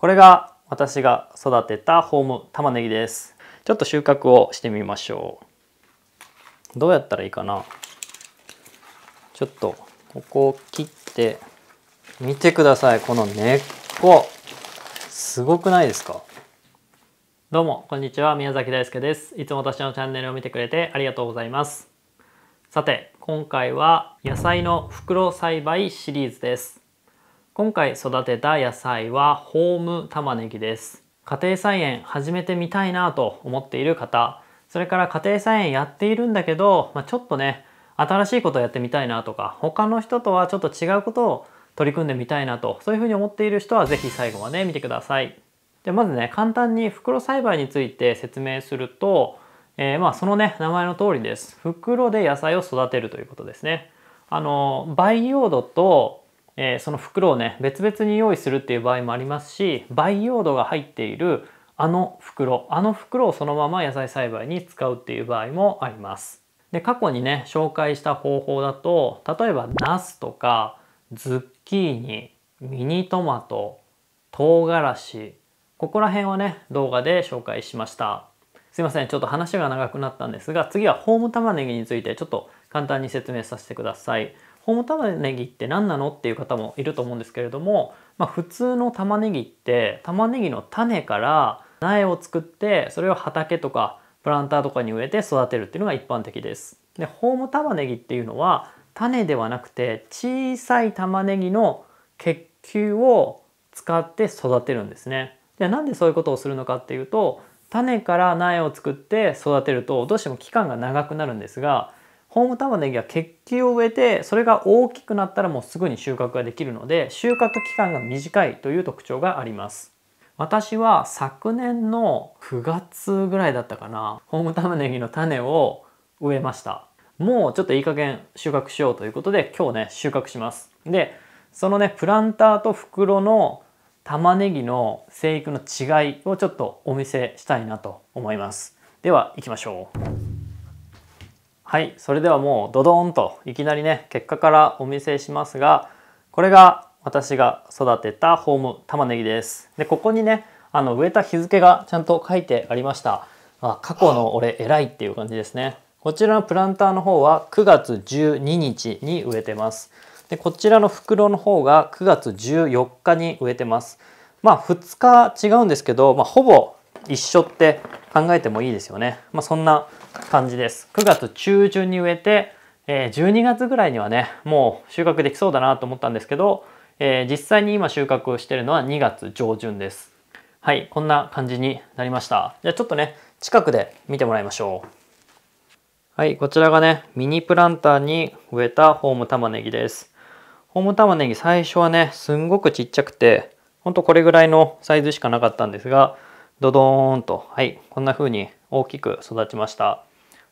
これが私が育てたホーム玉ねぎです。ちょっと収穫をしてみましょう。どうやったらいいかなちょっとここを切って見てくださいこの根っこすごくないですかどうもこんにちは宮崎大輔ですいつも私のチャンネルを見てくれてありがとうございますさて今回は野菜の袋栽培シリーズです今回育てた野菜はホーム玉ねぎです家庭菜園始めてみたいなと思っている方それから家庭菜園やっているんだけど、まあ、ちょっとね新しいことをやってみたいなとか他の人とはちょっと違うことを取り組んでみたいなとそういうふうに思っている人は是非最後まで見てください。でまずね簡単に袋栽培について説明すると、えー、まあそのね名前の通りです袋で野菜を育てるということですね。あの培養土とえー、その袋をね別々に用意するっていう場合もありますし培養土が入っているあの袋あの袋をそのまま野菜栽培に使うっていう場合もありますで過去にね紹介した方法だと例えばナスとかズッキーニミニトマト唐辛子ここら辺はね動画で紹介しましたすいませんちょっと話が長くなったんですが次はホーム玉ねぎについてちょっと簡単に説明させてください桃玉ねぎって何なのっていう方もいると思うんですけれども、まあ、普通の玉ねぎって玉ねぎの種から苗を作ってそれを畑とかプランターとかに植えて育てるっていうのが一般的です。でホーム玉ねぎっていうのは種ではなくて小さい玉ねぎの結球を使って育てるんですね。でなんでそういうことをするのかっていうと種から苗を作って育てるとどうしても期間が長くなるんですがホーム玉ねぎは結球を植えてそれが大きくなったらもうすぐに収穫ができるので収穫期間が短いという特徴があります私は昨年の9月ぐらいだったかなホーム玉ねぎの種を植えましたもうちょっといい加減収穫しようということで今日ね収穫しますでそのねプランターと袋の玉ねぎの生育の違いをちょっとお見せしたいなと思いますでは行きましょうはいそれではもうドドーンといきなりね結果からお見せしますがこれが私が育てたホーム玉ねぎですでここにねあの植えた日付がちゃんと書いてありましたあ過去の俺偉いっていう感じですねこちらのプランターの方は9月12日に植えてますでこちらの袋の方が9月14日に植えてますまあ2日違うんですけど、まあ、ほぼ一緒って考えてもいいですよね。まあ、そんな感じです。9月中旬に植えて、え12月ぐらいにはね、もう収穫できそうだなと思ったんですけど、えー、実際に今収穫してるのは2月上旬です。はい、こんな感じになりました。じゃあちょっとね、近くで見てもらいましょう。はい、こちらがね、ミニプランターに植えたホーム玉ねぎです。ホーム玉ねぎ最初はね、すんごくちっちゃくて、ほんとこれぐらいのサイズしかなかったんですが、ドドーンと、はい、こんな風に大きく育ちました。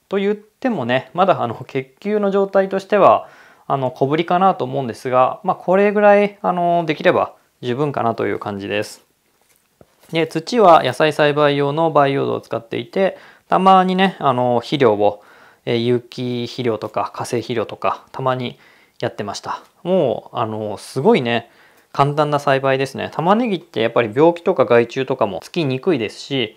と言ってもね、まだあの 血球の状態としては、あの小ぶりかなと思うんですが、まあ、これぐらいあのできれば十分かなという感じです。で土は野菜栽培用の培養土を使っていてたまにねあの肥料を、え有機肥料とか化成肥料とかたまにやってましたもうあのすごいね簡単な栽培ですね玉ねぎってやっぱり病気とか害虫とかもつきにくいですし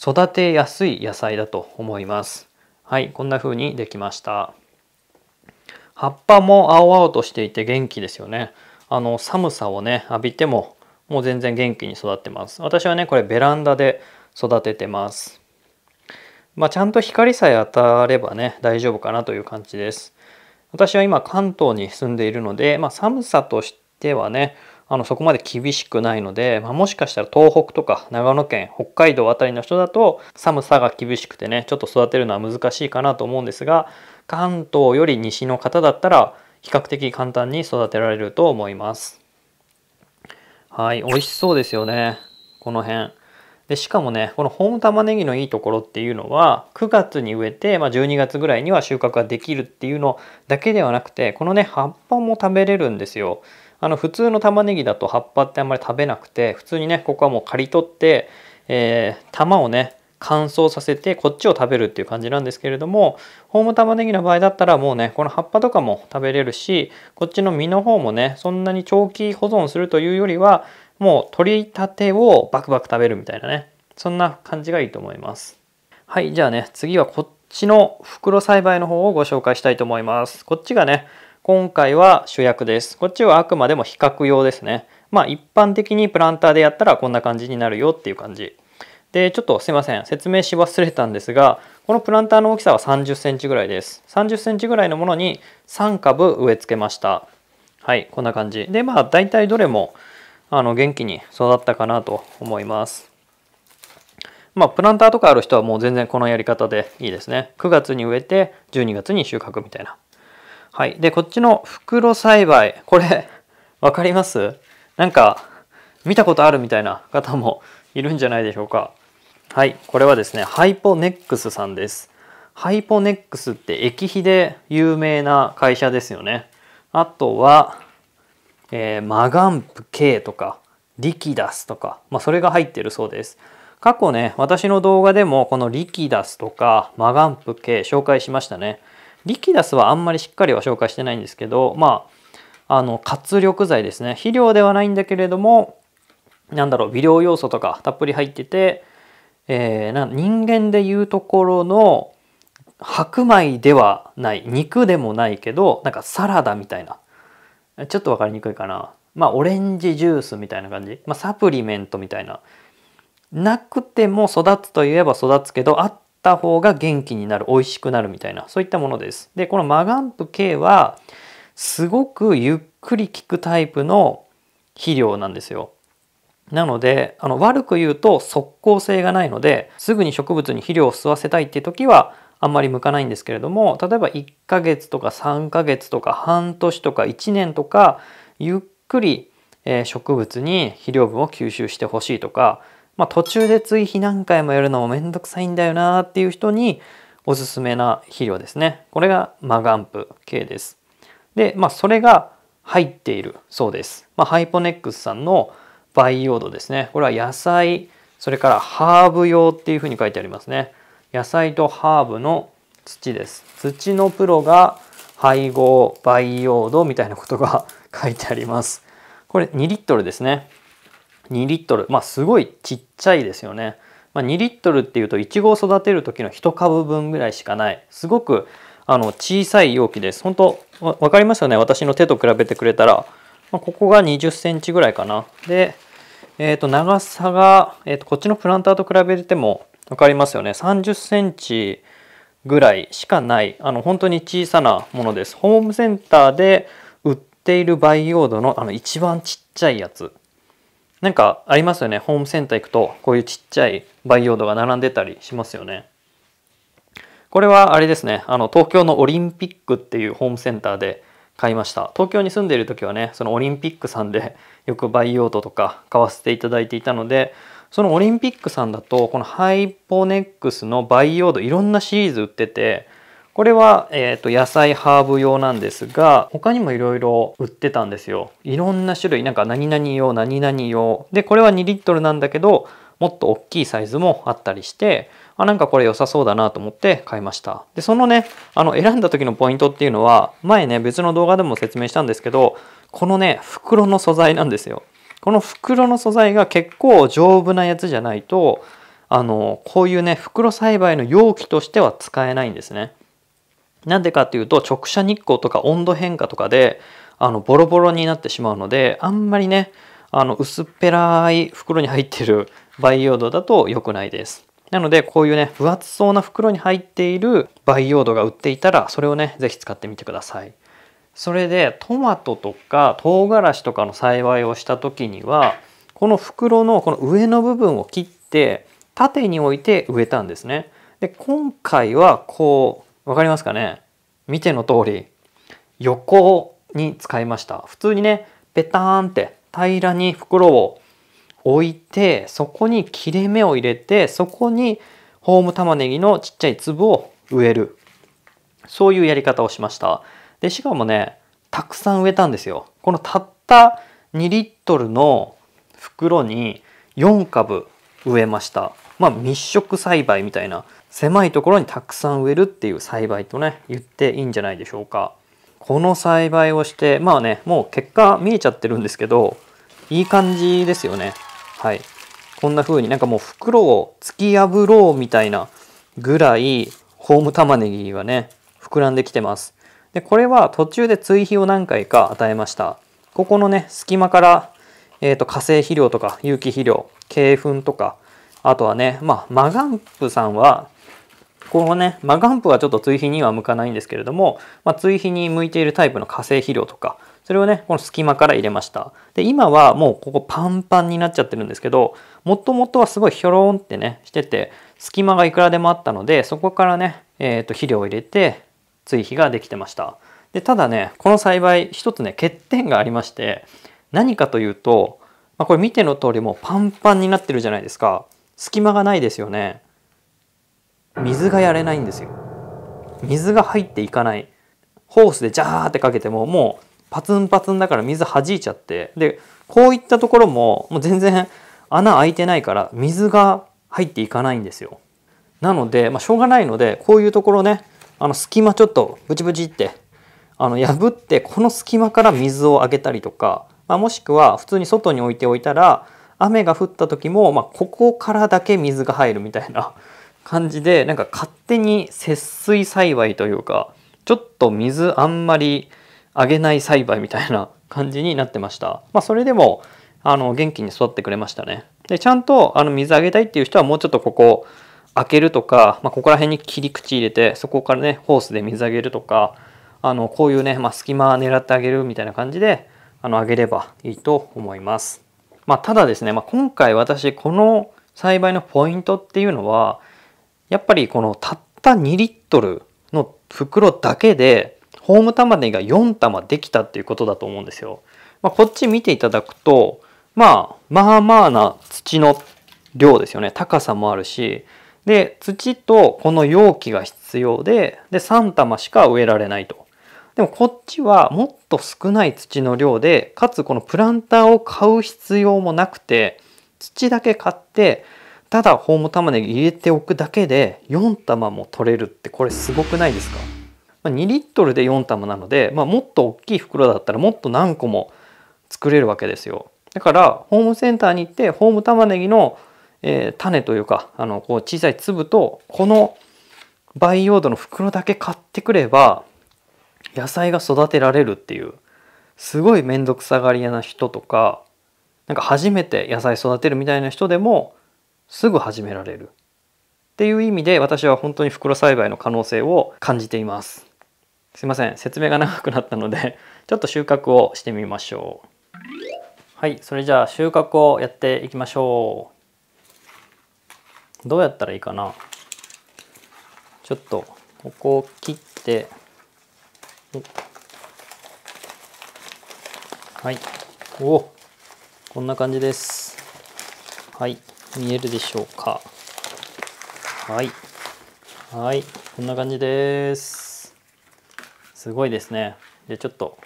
育てやすい野菜だと思いますはいこんな風にできました葉っぱも青々としていて元気ですよねあの寒さをね浴びてももう全然元気に育ってます私はねこれベランダで育ててますまあ、ちゃんと光さえ当たればね大丈夫かなという感じです私は今関東に住んでいるので、まあ、寒さとしではねあのそこまで厳しくないので、まあ、もしかしたら東北とか長野県北海道辺りの人だと寒さが厳しくてねちょっと育てるのは難しいかなと思うんですが関東より西の方だったら比較的簡単に育てられると思いますはい美味しそうですよねこの辺でしかもねこのホーム玉ねぎのいいところっていうのは9月に植えて、まあ、12月ぐらいには収穫ができるっていうのだけではなくてこのね葉っぱも食べれるんですよあの普通の玉ねぎだと葉っぱってあんまり食べなくて普通にねここはもう刈り取って、えー、玉をね乾燥させてこっちを食べるっていう感じなんですけれどもホーム玉ねぎの場合だったらもうねこの葉っぱとかも食べれるしこっちの実の方もねそんなに長期保存するというよりはもう取りたてをバクバク食べるみたいなねそんな感じがいいと思いますはいじゃあね次はこっちの袋栽培の方をご紹介したいと思いますこっちがね今回は主役です。こっちはあくまでも比較用ですね。まあ一般的にプランターでやったらこんな感じになるよっていう感じ。で、ちょっとすいません。説明し忘れたんですが、このプランターの大きさは30センチぐらいです。30センチぐらいのものに3株植え付けました。はい、こんな感じ。で、まあ大体どれもあの元気に育ったかなと思います。まあ、プランターとかある人はもう全然このやり方でいいですね。9月に植えて12月に収穫みたいな。はい。で、こっちの袋栽培。これ、わかりますなんか、見たことあるみたいな方も いるんじゃないでしょうか。はい。これはですね、ハイポネックスさんです。ハイポネックスって液肥で有名な会社ですよね。あとは、えー、マガンプ K とか、リキダスとか、まあ、それが入ってるそうです。過去ね、私の動画でもこのリキダスとかマガンプ系紹介しましたね。リキダスはあんまりしっかりは紹介してないんですけど、まあ、あの活力剤ですね肥料ではないんだけれどもなんだろう微量要素とかたっぷり入ってて、えー、な人間でいうところの白米ではない肉でもないけどなんかサラダみたいなちょっと分かりにくいかなまあオレンジジュースみたいな感じ、まあ、サプリメントみたいななくても育つといえば育つけどあった方が元気になる美味しくなるみたいなそういったものですでこのマガンプ K はすごくゆっくり効くタイプの肥料なんですよなのであの悪く言うと即効性がないのですぐに植物に肥料を吸わせたいっていう時はあんまり向かないんですけれども例えば1ヶ月とか3ヶ月とか半年とか1年とかゆっくり植物に肥料分を吸収してほしいとかまあ、途中で追肥何回もやるのもめんどくさいんだよなっていう人におすすめな肥料ですね。これがマガンプ系です。で、まあ、それが入っているそうです。まあ、ハイポネックスさんの培養土ですね。これは野菜、それからハーブ用っていうふうに書いてありますね。野菜とハーブの土です。土のプロが配合、培養土みたいなことが 書いてあります。これ2リットルですね。2リットルまあすごいちっちゃいですよね、まあ、2リットルっていうといちごを育てる時の1株分ぐらいしかないすごくあの小さい容器です本当わかりますよね私の手と比べてくれたら、まあ、ここが2 0センチぐらいかなで、えー、と長さが、えー、とこっちのプランターと比べてもわかりますよね3 0センチぐらいしかないあの本当に小さなものですホームセンターで売っている培養土のあの一番ちっちゃいやつなんかありますよね。ホームセンター行くと、こういうちっちゃい培養土が並んでたりしますよね。これはあれですね。あの、東京のオリンピックっていうホームセンターで買いました。東京に住んでいる時はね、そのオリンピックさんで よく培養土とか買わせていただいていたので、そのオリンピックさんだと、このハイポネックスの培養土いろんなシリーズ売ってて、これは、えーと、と野菜ハーブ用なんですが他にもいろいろ売ってたんですよいろんな種類なんか何々用何々用でこれは2リットルなんだけどもっと大きいサイズもあったりしてあなんかこれ良さそうだなと思って買いましたでそのねあの選んだ時のポイントっていうのは前ね別の動画でも説明したんですけどこのね袋の素材なんですよこの袋の素材が結構丈夫なやつじゃないとあのこういうね袋栽培の容器としては使えないんですねなんでかっていうと直射日光とか温度変化とかであのボロボロになってしまうのであんまりねあの薄っぺらい袋に入ってる 培養土だと良くないです。なのでこういうね分厚そうな袋に入っている培養土が売っていたらそれをね是非使ってみてください。それでトマトとか唐辛子とかの栽培をした時にはこの袋のこの上の部分を切って縦に置いて植えたんですね。で今回はこうわかりますかね見ての通り、横に使いました。普通にね、ペターンって平らに袋を置いて、そこに切れ目を入れて、そこにホーム玉ねぎのちっちゃい粒を植える。そういうやり方をしました。で、しかもね、たくさん植えたんですよ。このたった2リットルの袋に4株植えました。まあ、密植栽培みたいな狭いところにたくさん植えるっていう栽培とね言っていいんじゃないでしょうか。この栽培をしてまあねもう結果見えちゃってるんですけどいい感じですよね。はい。こんな風になんかもう袋を突き破ろうみたいなぐらいホーム玉ねぎはね膨らんできてます。でこれは途中で追肥を何回か与えました。ここのね隙間から、えーと化成肥料とか有機肥料鶏粉とか、あとはね、まあ、マガンプさんは、このね、マガンプはちょっと追肥には向かないんですけれども、まあ、追肥に向いているタイプの化成肥料とか、それをね、この隙間から入れました。で、今はもうここパンパンになっちゃってるんですけど、もともとはすごいひょろんってね、してて、隙間がいくらでもあったので、そこからね、えっ、ー、と、肥料を入れて、追肥ができてました。で、ただね、この栽培、一つね、欠点がありまして、何かというと、まあ、これ見ての通りもうパンパンになってるじゃないですか隙間がないですよね水がやれないんですよ水が入っていかないホースでジャーってかけてももうパツンパツンだから水弾いちゃってでこういったところももう全然穴開いてないから水が入っていかないんですよなので、まあ、しょうがないのでこういうところねあの隙間ちょっとブチブチってあの破ってこの隙間から水をあげたりとかまあ、もしくは普通に外に置いておいたら雨が降った時も、まあ、ここからだけ水が入るみたいな 感じでなんか勝手に節水栽培というかちょっと水あんまりあげない栽培みたいな 感じになってました。まあ、それでもあの元気に育ってくれましたね。でちゃんとあの水あげたいっていう人はもうちょっとここ開けるとか、まあ、ここら辺に切り口入れてそこからねホースで水あげるとかあのこういうね、まあ、隙間狙ってあげるみたいな感じであの上げればいいと思います。まあ、ただですね、まあ、今回私この栽培のポイントっていうのはやっぱりこのたった2リットルの袋だけでホーム玉ねぎが4玉できたっていうことだと思うんですよ。まあ、こっち見ていただくと、まあ、まあまあな土の量ですよね。高さもあるし、で、土とこの容器が必要で、で、3玉しか植えられないと。でもこっちはもっと少ない土の量で、かつこのプランターを買う必要もなくて、土だけ買って、ただホーム玉ねぎ入れておくだけで4玉も取れるってこれすごくないですか2リットルで4玉なので、まあ、もっと大きい袋だったらもっと何個も作れるわけですよだからホームセンターに行ってホーム玉ねぎの、えー、種というかあのこう小さい粒とこの培養土の袋だけ買ってくれば野菜が育てられるっていうすごい面倒くさがり屋な人とかなんか初めて野菜育てるみたいな人でもすぐ始められるっていう意味で私は本当に袋栽培の可能性を感じていますすいません説明が長くなったので ちょっと収穫をしてみましょうはいそれじゃあ収穫をやっていきましょうどうやったらいいかなちょっとここを切ってはいおこんな感じですはい見えるでしょうかはいはいこんな感じですすごいですねじゃちょっと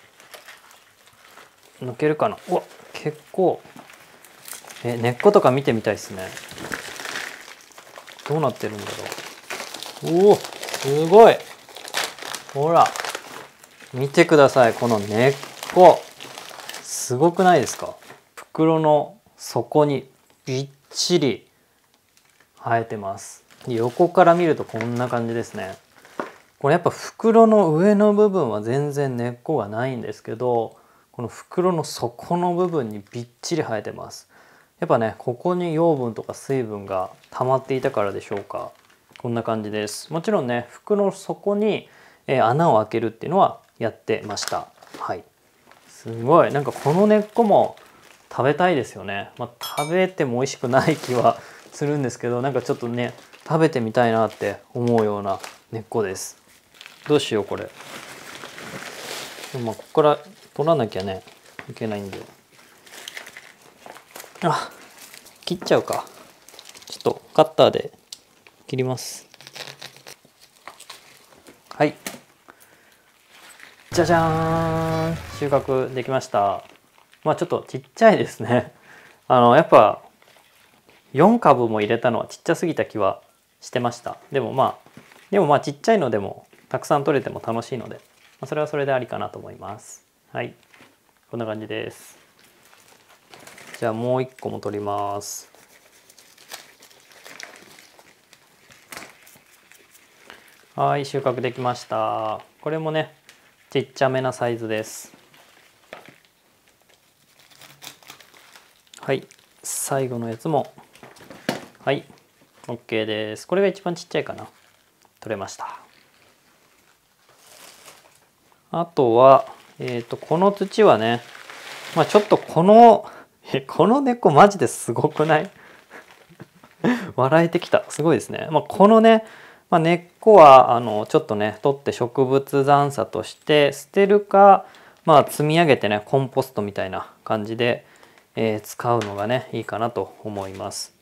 抜けるかなお結構え根っことか見てみたいですねどうなってるんだろうおおすごいほら見てくださいこの根っこすごくないですか袋の底にびっちり生えてます横から見るとこんな感じですねこれやっぱ袋の上の部分は全然根っこがないんですけどこの袋の底の部分にびっちり生えてますやっぱねここに養分とか水分が溜まっていたからでしょうかこんな感じですもちろんね袋の底に穴を開けるっていうのはやってました。はい。すごい。なんかこの根っこも食べたいですよね。まあ、食べても美味しくない気はするんですけど、なんかちょっとね、食べてみたいなって思うような根っこです。どうしよう、これ。でもまあ、ここから取らなきゃね、いけないんで。あ、切っちゃうか。ちょっとカッターで切ります。はい。じゃじゃーん収穫できましたまあちょっとちっちゃいですね あのやっぱ4株も入れたのはちっちゃすぎた気はしてましたでもまあでもまあちっちゃいのでもたくさん取れても楽しいので、まあ、それはそれでありかなと思いますはいこんな感じですじゃあもう1個も取りますはい収穫できましたこれもねちっちゃめなサイズですはい最後のやつもはい OK ですこれが一番ちっちゃいかな取れましたあとはえっ、ー、とこの土はねまあちょっとこのえこの猫マジですごくない 笑えてきたすごいですねまあこのねまあ、根っこはあのちょっとね取って植物残渣として捨てるか、まあ、積み上げてねコンポストみたいな感じで、えー、使うのがねいいかなと思います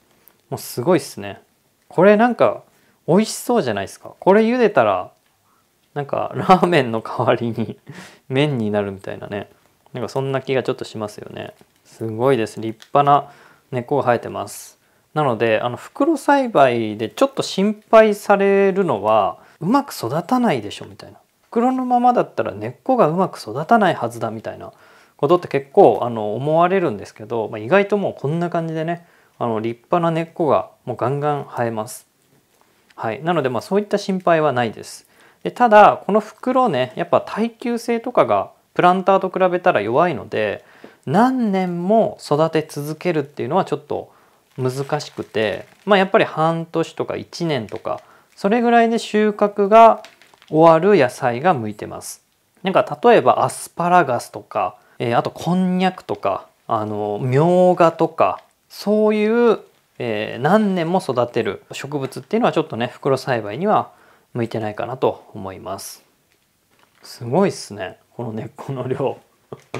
もうすごいっすねこれなんか美味しそうじゃないですかこれ茹でたらなんかラーメンの代わりに 麺になるみたいなねなんかそんな気がちょっとしますよねすごいです立派な根っこが生えてますなのであの袋栽培でちょっと心配されるのはうまく育たないでしょみたいな袋のままだったら根っこがうまく育たないはずだみたいなことって結構あの思われるんですけど、まあ、意外ともうこんな感じでねあの立派な根っこがもうガンガン生えます。はい、なのでまあそういった心配はないです。でただこの袋ねやっぱ耐久性とかがプランターと比べたら弱いので何年も育て続けるっていうのはちょっと難しくて、まあ、やっぱり半年とか1年とかそれぐらいで収穫が終わる野菜が向いてます。なんか例えばアスパラガスとか、えー、あとこんにゃくとかあのみょうがとかそういう、えー、何年も育てる植物っていうのはちょっとね袋栽培には向いてないかなと思います。すごいっすねこの根っこの量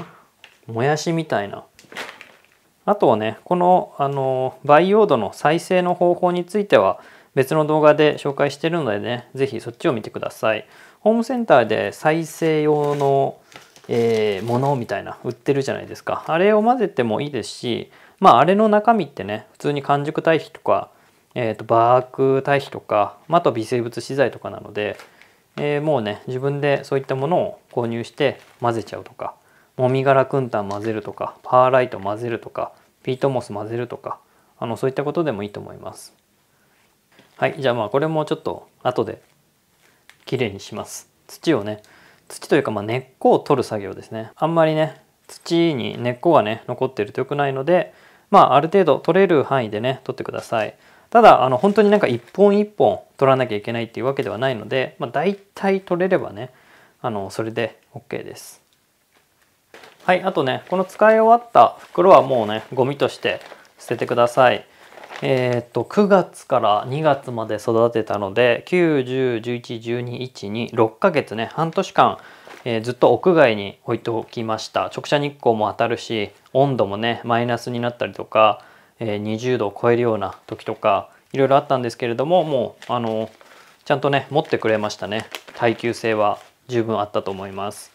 もやしみたいなあとはね、この、あの、培養土の再生の方法については、別の動画で紹介してるのでね、ぜひそっちを見てください。ホームセンターで再生用の、えー、ものみたいな、売ってるじゃないですか。あれを混ぜてもいいですし、まあ、あれの中身ってね、普通に完熟堆肥とか、えーと、バーク堆肥とか、まあ、あと微生物資材とかなので、えー、もうね、自分でそういったものを購入して混ぜちゃうとか、もみ殻くんたん混ぜるとかパーライト混ぜるとかピートモス混ぜるとかあのそういったことでもいいと思いますはいじゃあまあこれもちょっと後できれいにします土をね土というかまあ根っこを取る作業ですねあんまりね土に根っこがね残ってると良くないのでまあある程度取れる範囲でね取ってくださいただあの本当になんか一本一本取らなきゃいけないっていうわけではないので、まあ、大体取れればねあのそれで OK ですはいあとねこの使い終わった袋はもうねゴミとして捨ててくださいえー、っと9月から2月まで育てたので910111212ヶ月ね半年間、えー、ずっと屋外に置いておきました直射日光も当たるし温度もねマイナスになったりとか、えー、20度を超えるような時とかいろいろあったんですけれどももうあのちゃんとね持ってくれましたね耐久性は十分あったと思います。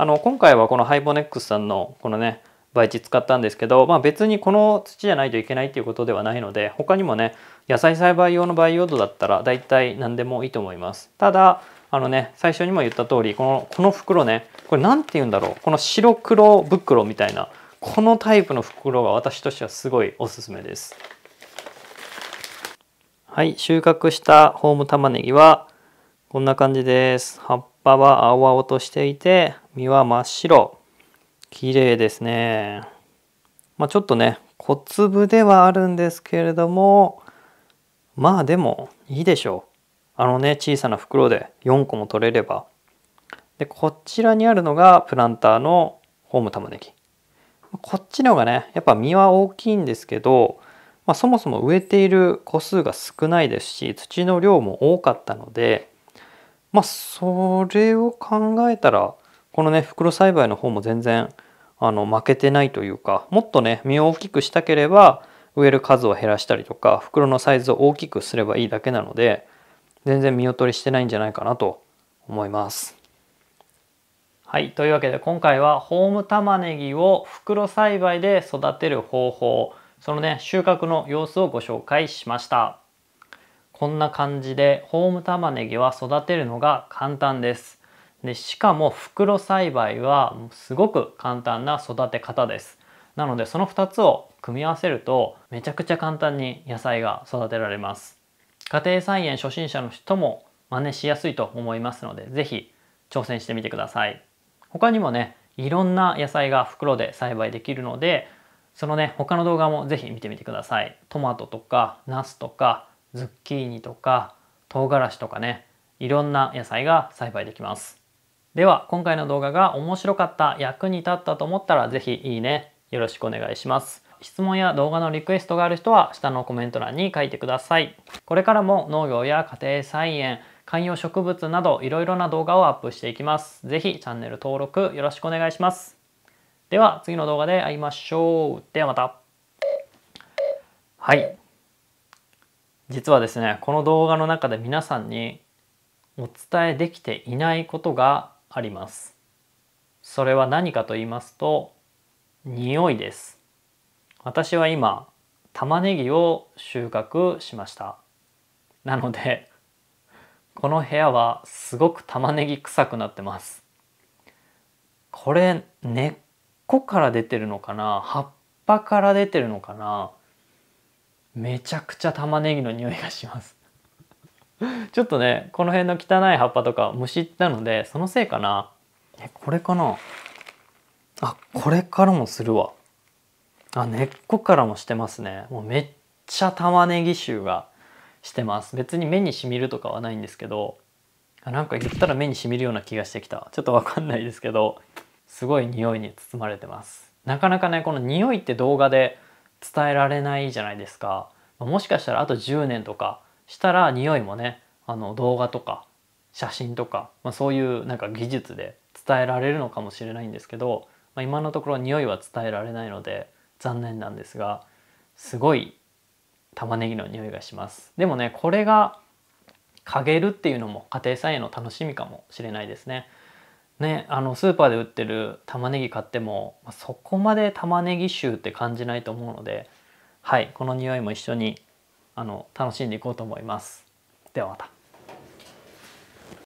あの今回はこのハイボネックスさんのこのね培地使ったんですけど、まあ、別にこの土じゃないといけないっていうことではないので他にもね野菜栽培用の培養土だったら大体何でもいいと思いますただあのね最初にも言った通りこのこの袋ねこれ何て言うんだろうこの白黒袋みたいなこのタイプの袋が私としてはすごいおすすめですはい収穫したホーム玉ねぎはこんな感じです葉っ葉は青々としていて、実は真っ白。綺麗ですね。まあ、ちょっとね、小粒ではあるんですけれども、まあでもいいでしょう。あのね、小さな袋で4個も取れれば。で、こちらにあるのがプランターのホーム玉ねぎ。こっちの方がね、やっぱ実は大きいんですけど、まあ、そもそも植えている個数が少ないですし、土の量も多かったので、まあそれを考えたらこのね袋栽培の方も全然あの負けてないというかもっとね実を大きくしたければ植える数を減らしたりとか袋のサイズを大きくすればいいだけなので全然見劣りしてないんじゃないかなと思います。はい。というわけで今回はホーム玉ねぎを袋栽培で育てる方法、そのね、収穫の様子をご紹介しました。こんな感じでホーム玉ねぎは育てるのが簡単です。でしかも袋栽培はすごく簡単な育て方です。なのでその2つを組み合わせるとめちゃくちゃ簡単に野菜が育てられます。家庭菜園初心者の人も真似しやすいと思いますので是非挑戦してみてください。他にもねいろんな野菜が袋で栽培できるのでそのね他の動画もぜひ見てみてください。トマトとかナスとかズッキーニとか唐辛子とかねいろんな野菜が栽培できますでは今回の動画が面白かった役に立ったと思ったら是非いいねよろしくお願いします質問や動画のリクエストがある人は下のコメント欄に書いてくださいこれからも農業や家庭菜園観葉植物などいろいろな動画をアップしていきます是非チャンネル登録よろしくお願いしますでは次の動画で会いましょうではまたはい実はですねこの動画の中で皆さんにお伝えできていないことがありますそれは何かと言いますと匂いです私は今玉ねぎを収穫しましたなのでこの部屋はすごく玉ねぎ臭くなってますこれ根っこから出てるのかな葉っぱから出てるのかなめちゃくちゃ玉ねぎの匂いがします ちょっとねこの辺の汚い葉っぱとか虫なのでそのせいかなえこれかなあこれからもするわあ根っこからもしてますねもうめっちゃ玉ねぎ臭がしてます別に目にしみるとかはないんですけどなんか言ったら目にしみるような気がしてきたちょっとわかんないですけどすごい匂いに包まれてますなかなかねこの匂いって動画で伝えられないじゃないですかもしかしたらあと10年とかしたら匂いもねあの動画とか写真とか、まあ、そういうなんか技術で伝えられるのかもしれないんですけど、まあ、今のところ匂いは伝えられないので残念なんですがすごい玉ねぎの匂いがしますでもねこれがかげるっていうのも家庭菜園の楽しみかもしれないですねね、あのスーパーで売ってる玉ねぎ買ってもそこまで玉ねぎ臭って感じないと思うのではいこの匂いも一緒にあの楽しんでいこうと思います。ではまた。